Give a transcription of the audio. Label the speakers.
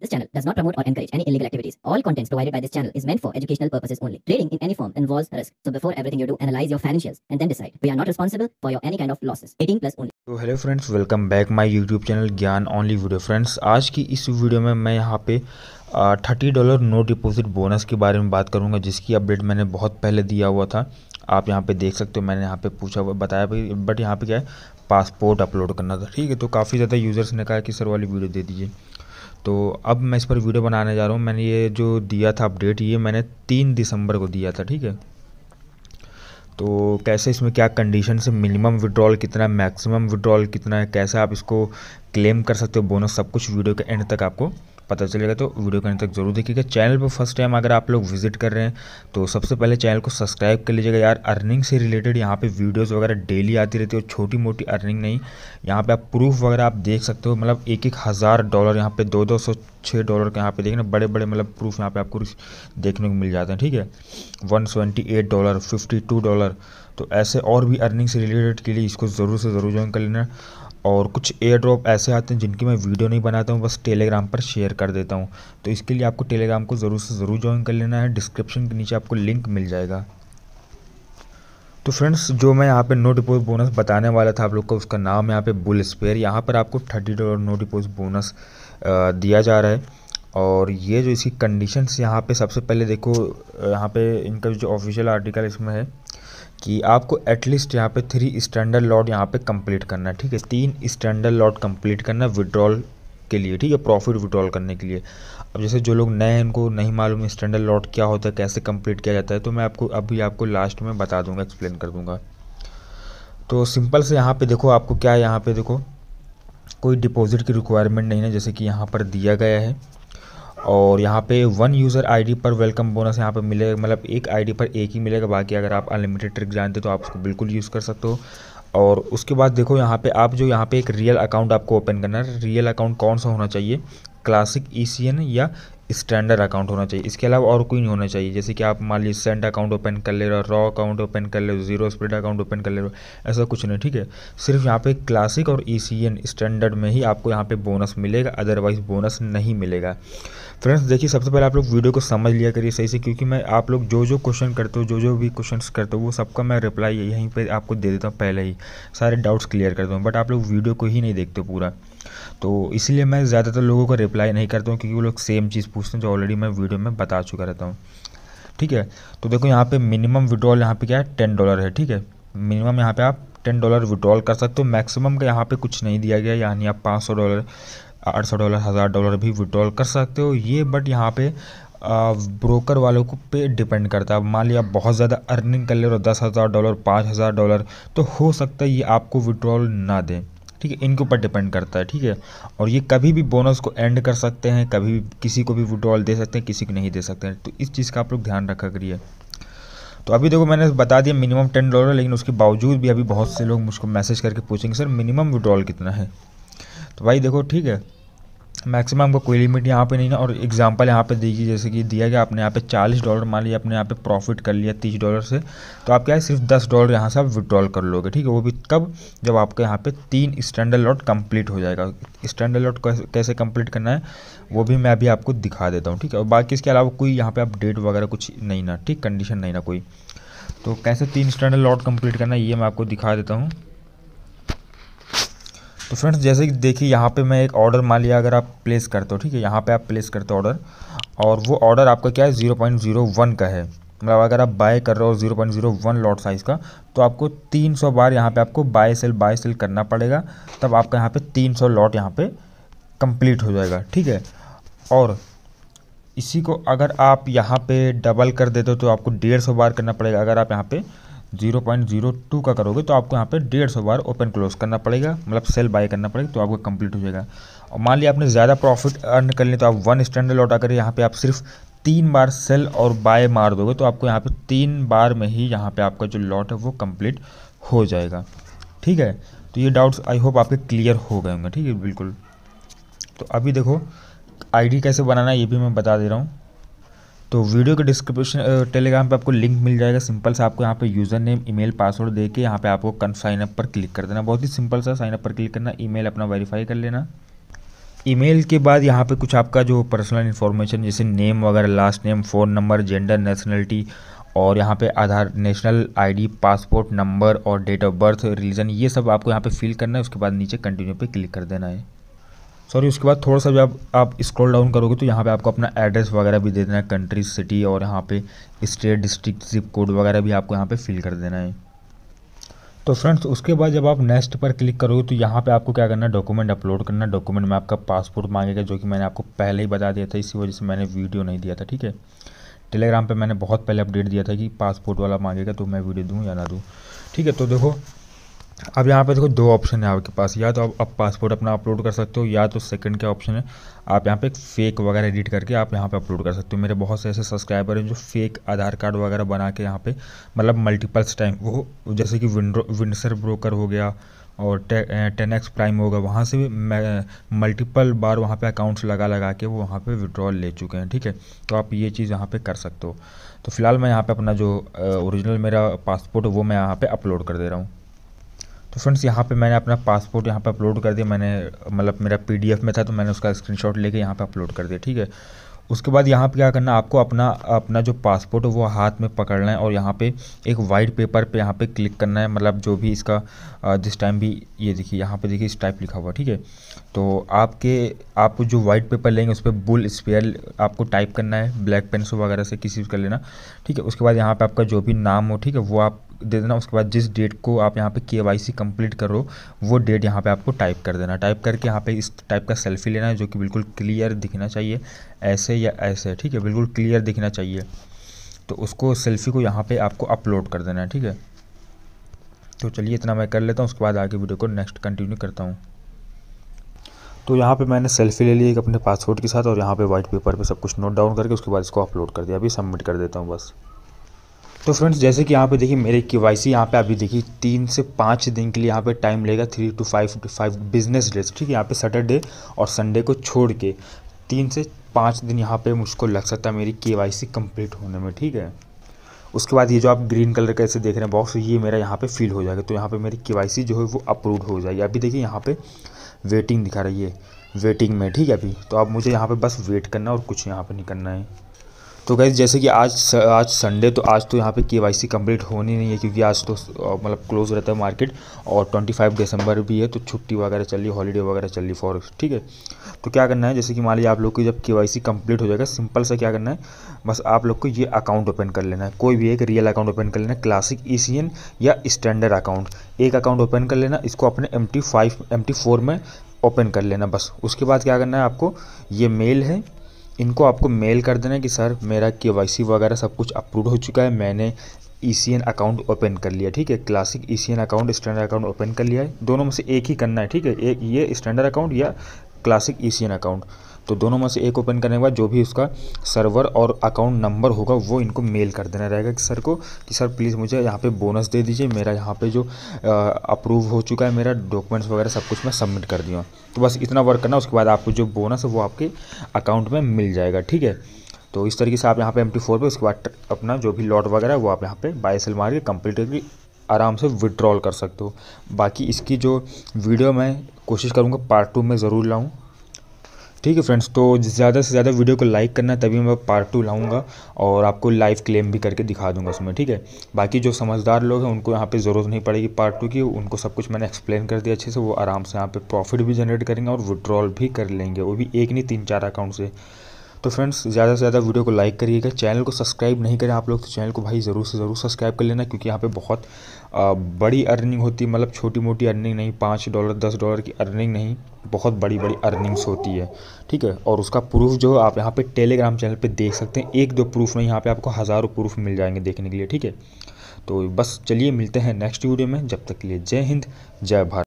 Speaker 1: This channel does not promote or encourage any illegal activities. All contents provided by this channel is meant for educational purposes only. Trading in any form involves risk. So before everything you do, analyze your financials and then decide. We are not responsible for your any kind of losses. 18 plus only. तो hello friends welcome back my YouTube channel Gyan only video friends आज की इस video में मैं यहां पे thirty dollar no deposit bonus के बारे में बात करूंगा जिसकी अपडेट मैंने बहुत पहले दिया हुआ था आप यहां पे देख सकते हो मैंने यहां पे पूछा बताया भाई बट यहां पे क्या है पासपोर्ट अपलोड करना था ठीक है तो काफ़ी ज़्यादा यूज़र्स ने कहा कि सर वाली वीडियो दे दीजिए तो अब मैं इस पर वीडियो बनाने जा रहा हूँ मैंने ये जो दिया था अपडेट ये मैंने तीन दिसंबर को दिया था ठीक है तो कैसे इसमें क्या कंडीशन से मिनिमम विड्रॉल कितना है मैक्सिमम विड्रॉल कितना है कैसे आप इसको क्लेम कर सकते हो बोनस सब कुछ वीडियो के एंड तक आपको पता चलेगा तो वीडियो के तक जरूर देखिएगा चैनल पर फर्स्ट टाइम अगर आप लोग विजिट कर रहे हैं तो सबसे पहले चैनल को सब्सक्राइब कर लीजिएगा यार अर्निंग से रिलेटेड यहाँ पे वीडियोस वगैरह डेली आती रहती है और छोटी मोटी अर्निंग नहीं यहाँ पे आप प्रूफ वगैरह आप देख सकते हो मतलब एक एक हज़ार डॉलर यहाँ पे दो दो सौ छः डॉलर का यहाँ पे देखना बड़े बड़े मतलब प्रूफ यहाँ पे आपको देखने को मिल जाते हैं ठीक है one seventy eight dollar fifty two dollar तो ऐसे और भी अर्निंग से रिलेटेड के लिए इसको ज़रूर से ज़रूर ज्वाइन कर लेना और कुछ एयर ड्रॉप ऐसे आते हैं जिनकी मैं वीडियो नहीं बनाता हूँ बस टेलीग्राम पर शेयर कर देता हूँ तो इसके लिए आपको टेलीग्राम को ज़रूर से ज़रूर ज्वाइन कर लेना है डिस्क्रिप्शन के नीचे आपको लिंक मिल जाएगा तो फ्रेंड्स जो मैं यहाँ पे नो डिपोज बोनस बताने वाला था आप लोग को उसका नाम यहाँ पे बुल स्पेयर यहाँ पर आपको thirty dollar no deposit bonus दिया जा रहा है और ये जो इसकी कंडीशंस यहाँ पे सबसे पहले देखो यहाँ पे इनका जो ऑफिशियल आर्टिकल इसमें है कि आपको एटलीस्ट यहाँ पे थ्री स्टैंडर्ड लॉट यहाँ पे कंप्लीट करना है ठीक है तीन स्टैंडर्ड लॉट कंप्लीट करना है विड्रॉल के लिए ठीक है प्रॉफिट विड्रॉल करने के लिए अब जैसे जो लोग नए हैं उनको नहीं मालूम स्टैंडर्ड लॉट क्या होता है कैसे कंप्लीट किया जाता है तो मैं आपको अभी आपको लास्ट में बता दूंगा एक्सप्लेन कर दूंगा तो सिंपल से यहाँ पे देखो आपको क्या है यहाँ पर देखो कोई डिपॉजिट की रिक्वायरमेंट नहीं है जैसे कि यहाँ पर दिया गया है और यहाँ पे वन यूज़र आईडी पर वेलकम बोनस यहाँ पे मिलेगा मतलब एक आईडी पर एक ही मिलेगा बाकी अगर आप अनलिमिटेड ट्रिक जानते तो आप उसको बिल्कुल यूज़ कर सकते हो और उसके बाद देखो यहाँ पे आप जो यहाँ पे एक रियल अकाउंट आपको ओपन करना है रियल अकाउंट कौन सा होना चाहिए क्लासिक ई e या स्टैंडर्ड अकाउंट होना चाहिए इसके अलावा और कोई नहीं होना चाहिए जैसे कि आप मान लीजिए सेंट अकाउंट ओपन कर ले रहे हो रॉ अकाउंट ओपन कर ले रहे हो जीरो स्प्रेड अकाउंट ओपन कर ले रहे हो ऐसा कुछ नहीं ठीक है सिर्फ यहाँ पे क्लासिक और ई स्टैंडर्ड में ही आपको यहाँ पे बोनस मिलेगा अदरवाइज बोनस नहीं मिलेगा फ्रेंड्स देखिए सबसे पहले आप लोग वीडियो को समझ लिया करिए सही से क्योंकि मैं आप लोग जो जो क्वेश्चन करते हो जो जो भी क्वेश्चन करते हो वो सबका मैं रिप्लाई यहीं पर आपको दे देता हूँ पहले ही सारे डाउट्स क्लियर करता हूँ बट आप लोग वीडियो को ही नहीं देखते पूरा तो इसलिए मैं ज़्यादातर लोगों को रिप्लाई नहीं करता हूँ क्योंकि वो लोग सेम चीज़ पूछते हैं जो ऑलरेडी मैं वीडियो में बता चुका रहता हूँ ठीक है तो देखो यहाँ पे मिनिमम विड्रॉल यहाँ पे क्या है टेन डॉलर है ठीक है मिनिमम यहाँ पे आप टेन डॉलर विड्रॉल कर सकते हो मैक्सिमम का यहाँ पे कुछ नहीं दिया गया यानी आप पाँच सौ डॉलर आठ सौ डॉलर हज़ार डॉलर भी विड्रॉल कर सकते हो ये बट यहाँ पर ब्रोकर वालों को पे डिपेंड करता है मान लिया बहुत ज़्यादा अर्निंग कर ले रहे हो दस हज़ार डॉलर पाँच हज़ार डॉलर तो हो सकता है ये आपको विड्रॉल ना दें ठीक है इनके ऊपर डिपेंड करता है ठीक है और ये कभी भी बोनस को एंड कर सकते हैं कभी भी किसी को भी विड्रॉल दे सकते हैं किसी को नहीं दे सकते हैं तो इस चीज़ का आप लोग ध्यान रखा करिए तो अभी देखो मैंने बता दिया मिनिमम टेन डॉलर लेकिन उसके बावजूद भी अभी बहुत से लोग मुझको मैसेज करके पूछेंगे सर मिनिमम विड्रॉल कितना है तो भाई देखो ठीक है मैक्सिमम आपको कोई लिमिट यहाँ पे नहीं ना और एग्जांपल यहाँ पे देखिए जैसे कि दिया गया आपने यहाँ पे चालीस डॉलर मान लिया आपने यहाँ पे प्रॉफिट कर लिया तीस डॉलर से तो आप क्या है सिर्फ दस डॉलर यहाँ से आप विड्रॉल कर लोगे ठीक है वो भी कब जब आपके यहाँ पे तीन स्टैंडर्ड लॉट कंप्लीट हो जाएगा स्टैंडर्ड लॉट कैसे कम्प्लीट करना है वो भी मैं अभी आपको दिखा देता हूँ ठीक है और बाकी इसके अलावा कोई यहाँ पर अपडेट वगैरह कुछ नहीं ना ठीक कंडीशन नहीं ना कोई तो कैसे तीन स्टैंडर्ड लॉट कम्प्लीट करना है ये मैं आपको दिखा देता हूँ तो फ्रेंड्स जैसे कि देखिए यहाँ पे मैं एक ऑर्डर मान लिया अगर आप प्लेस करते हो ठीक है यहाँ पे आप प्लेस करते हो ऑर्डर और वो ऑर्डर आपका क्या है ज़ीरो पॉइंट ज़ीरो वन का है मतलब अगर आप बाय कर रहे हो zero point zero one lot size का तो आपको तीन सौ बार यहाँ पे आपको बाय सेल बाय सेल करना पड़ेगा तब आपका यहाँ पर तीन सौ लॉट यहाँ पर कंप्लीट हो जाएगा ठीक है और इसी को अगर आप यहाँ पर डबल कर देते हो तो आपको डेढ़ सौ बार करना पड़ेगा अगर आप यहाँ पर जीरो पॉइंट जीरो टू का करोगे तो आपको यहाँ पे डेढ़ सौ बार ओपन क्लोज करना पड़ेगा मतलब सेल बाय करना पड़ेगा तो आपका कंप्लीट हो जाएगा और मान लिया आपने ज़्यादा प्रॉफिट अर्न कर लिया तो आप वन स्टैंडर्ड लौटा कर यहाँ पे आप सिर्फ तीन बार सेल और बाय मार दोगे तो आपको यहाँ पे तीन बार में ही यहाँ पे आपका जो लॉट है वो कम्प्लीट हो जाएगा ठीक है तो ये डाउट्स आई होप आपके क्लियर हो गए होंगे ठीक है बिल्कुल तो अभी देखो आई कैसे बनाना है ये भी मैं बता दे रहा हूँ तो वीडियो के डिस्क्रिप्शन टेलीग्राम पे आपको लिंक मिल जाएगा सिंपल सा आपको यहाँ पे यूज़र नेम ईमेल पासवर्ड दे के यहाँ पे आपको कन साइन अप पर क्लिक कर देना बहुत ही सिंपल सा साइन अप पर क्लिक करना ईमेल अपना वेरीफाई कर लेना ईमेल के बाद यहाँ पे कुछ आपका जो पर्सनल इन्फॉर्मेशन जैसे नेम वगैरह last name phone number gender nationality और यहाँ पे Aadhaar national ID passport number और डेट ऑफ बर्थ रिलीजन ये सब आपको यहाँ पे फिल करना है उसके बाद नीचे कंटिन्यू पे क्लिक कर देना है सॉरी उसके बाद थोड़ा सा भी आप आप स्क्रॉल डाउन करोगे तो यहाँ पे आपको अपना एड्रेस वगैरह भी दे देना है कंट्री सिटी और यहाँ पे स्टेट डिस्ट्रिक्ट जिप कोड वगैरह भी आपको यहाँ पे फिल कर देना है तो फ्रेंड्स उसके बाद जब आप नेक्स्ट पर क्लिक करोगे तो यहाँ पे आपको क्या करना है डॉक्यूमेंट अपलोड करना है डॉक्यूमेंट में आपका पासपोर्ट मांगेगा जो कि मैंने आपको पहले ही बता दिया था इसी वजह से मैंने वीडियो नहीं दिया था ठीक है टेलीग्राम पे मैंने बहुत पहले अपडेट दिया था कि पासपोर्ट वाला मांगेगा तो मैं वीडियो दूँ या ना दूँ ठीक है तो देखो अब यहाँ पे देखो दो ऑप्शन है आपके पास या तो आप अब पासपोर्ट अपना अपलोड कर सकते हो या तो सेकंड क्या ऑप्शन है आप यहाँ पे एक फ़ेक वगैरह एडिट करके आप यहाँ पे अपलोड कर सकते हो मेरे बहुत से ऐसे सब्सक्राइबर हैं जो फेक आधार कार्ड वगैरह बना के यहाँ पे मतलब मल्टीपल्स टाइम वो जैसे कि विंडसर ब्रोकर हो गया और टेन एक्स प्राइम होगा वहाँ से भी मल्टीपल बार वहाँ पे अकाउंट्स लगा लगा के वो वहाँ पे विड्रॉल ले चुके हैं ठीक है तो आप ये चीज़ यहाँ पे कर सकते हो तो फिलहाल मैं यहाँ पे अपना जो ओरिजिनल मेरा पासपोर्ट वो मैं यहाँ पे अपलोड कर दे रहा हूँ तो फ्रेंड्स यहाँ पे मैंने अपना पासपोर्ट यहाँ पे अपलोड कर दिया मैंने मतलब मेरा पीडीएफ में था तो मैंने उसका स्क्रीनशॉट लेके यहाँ पे अपलोड कर दिया ठीक है उसके बाद यहाँ पे क्या करना आपको अपना अपना जो पासपोर्ट है वो हाथ में पकड़ना है और यहाँ पे एक वाइट पेपर पे यहाँ पे क्लिक करना है मतलब जो भी इसका जिस टाइम भी ये देखिए यहाँ पे देखिए इस टाइप लिखा हुआ ठीक है तो आपके आप जो वाइट पेपर लेंगे उस पर बुल स्पेयर आपको टाइप करना है ब्लैक पेन से वगैरह से किसी कर लेना ठीक है उसके बाद यहाँ पर आपका जो भी नाम हो ठीक है वो आप दे देना उसके बाद जिस डेट को आप यहाँ पे के वाई सी कम्प्लीट करो वो डेट यहाँ पे आपको टाइप कर देना टाइप करके यहाँ पे इस टाइप का सेल्फी लेना है जो कि बिल्कुल क्लियर दिखना चाहिए ऐसे या ऐसे ठीक है बिल्कुल क्लियर दिखना चाहिए तो उसको सेल्फी को यहाँ पर आपको अपलोड कर देना है ठीक है तो चलिए इतना मैं कर लेता हूँ उसके बाद आगे वीडियो को नेक्स्ट कंटिन्यू करता हूँ तो यहाँ पे मैंने सेल्फी ले ली एक अपने पासपोर्ट के साथ और यहाँ पे वाइट पेपर पे सब कुछ नोट डाउन करके उसके बाद इसको अपलोड कर दिया अभी सबमिट कर देता हूँ बस तो फ्रेंड्स जैसे कि यहाँ पे देखिए मेरे के वाई सी यहाँ पर अभी देखिए तीन से पाँच दिन के लिए यहाँ पे टाइम लेगा three two five two five business days ठीक है यहाँ पे सैटरडे और संडे को छोड़ के तीन से पाँच दिन यहाँ पे मुझको लग सकता है मेरी के वाई सी कम्प्लीट होने में ठीक है उसके बाद ये जो आप ग्रीन कलर का ऐसे देख रहे हैं बॉक्स ये मेरा यहाँ पे फिल हो जाएगा तो यहाँ पे मेरी के जो है वो अप्रूव हो जाएगी अभी देखिए यहाँ पे वेटिंग दिखा रही है वेटिंग में ठीक है अभी तो आप मुझे यहाँ पे बस वेट करना और कुछ यहाँ पे नहीं करना है तो गैस जैसे कि आज आज संडे तो आज तो यहाँ पे केवाईसी कंप्लीट होनी नहीं है क्योंकि आज तो मतलब क्लोज रहता है मार्केट और 25 दिसंबर भी है तो छुट्टी वगैरह चल रही हॉलीडे वगैरह चल रही फॉर ठीक है तो क्या करना है जैसे कि मान लीजिए आप लोग को जब के कंप्लीट हो जाएगा सिंपल सा क्या करना है बस आप लोग को ये अकाउंट ओपन कर लेना है कोई भी एक रियल अकाउंट ओपन कर लेना है क्लासिक ई e या स्टैंडर्ड अकाउंट एक अकाउंट ओपन कर लेना इसको अपने एम टी में ओपन कर लेना बस उसके बाद क्या करना है आपको ये मेल है इनको आपको मेल कर देना कि सर मेरा के वगैरह सब कुछ अप्रूव हो चुका है मैंने ई अकाउंट ओपन कर लिया ठीक है classic E account standard account open कर लिया है दोनों में से एक ही करना है ठीक है एक ये स्टैंडर्ड अकाउंट या क्लासिक ई अकाउंट तो दोनों में से एक ओपन करने के बाद जो भी उसका सर्वर और अकाउंट नंबर होगा वो इनको मेल कर देना रहेगा कि सर को कि सर प्लीज़ मुझे यहाँ पे बोनस दे दीजिए मेरा यहाँ पे जो अप्रूव हो चुका है मेरा डॉक्यूमेंट्स वगैरह सब कुछ मैं सबमिट कर दिया तो बस इतना वर्क करना उसके बाद आपको जो बोनस है वो आपके अकाउंट में मिल जाएगा ठीक है तो इस तरीके से आप यहाँ पर एम टी फोर पर उसके बाद अपना जो भी लॉट वगैरह वो आप यहाँ पर बाई सेल मार के कंप्लीटली आराम से विड्रॉल कर सकते हो बाकी इसकी जो वीडियो मैं कोशिश करूँगा पार्ट टू में ज़रूर लाऊँ ठीक है फ्रेंड्स तो ज़्यादा से ज़्यादा वीडियो को लाइक करना तभी मैं पार्ट टू लाऊंगा और आपको लाइव क्लेम भी करके दिखा दूंगा उसमें ठीक है बाकी जो समझदार लोग हैं उनको यहाँ पे ज़रूरत नहीं पड़ेगी पार्ट टू की उनको सब कुछ मैंने एक्सप्लेन कर दिया अच्छे से वो आराम से यहाँ पे प्रॉफिट भी जनरेट करेंगे और विड्रॉल भी कर लेंगे वो भी एक नहीं तीन चार अकाउंट से तो फ्रेंड्स ज़्यादा से ज़्यादा वीडियो को लाइक करिएगा चैनल को सब्सक्राइब नहीं करें आप लोग तो चैनल को भाई ज़रूर से ज़रूर सब्सक्राइब कर लेना क्योंकि यहाँ पे बहुत बड़ी अर्निंग होती है मतलब छोटी मोटी अर्निंग नहीं पाँच डॉलर दस डॉलर की अर्निंग नहीं बहुत बड़ी बड़ी अर्निंग्स होती है ठीक है और उसका प्रूफ जो आप यहाँ पर टेलीग्राम चैनल पर देख सकते हैं एक दो प्रूफ में यहाँ पर आपको हज़ारों प्रूफ मिल जाएंगे देखने के लिए ठीक है तो बस चलिए मिलते हैं नेक्स्ट वीडियो में जब तक के लिए जय हिंद जय भारत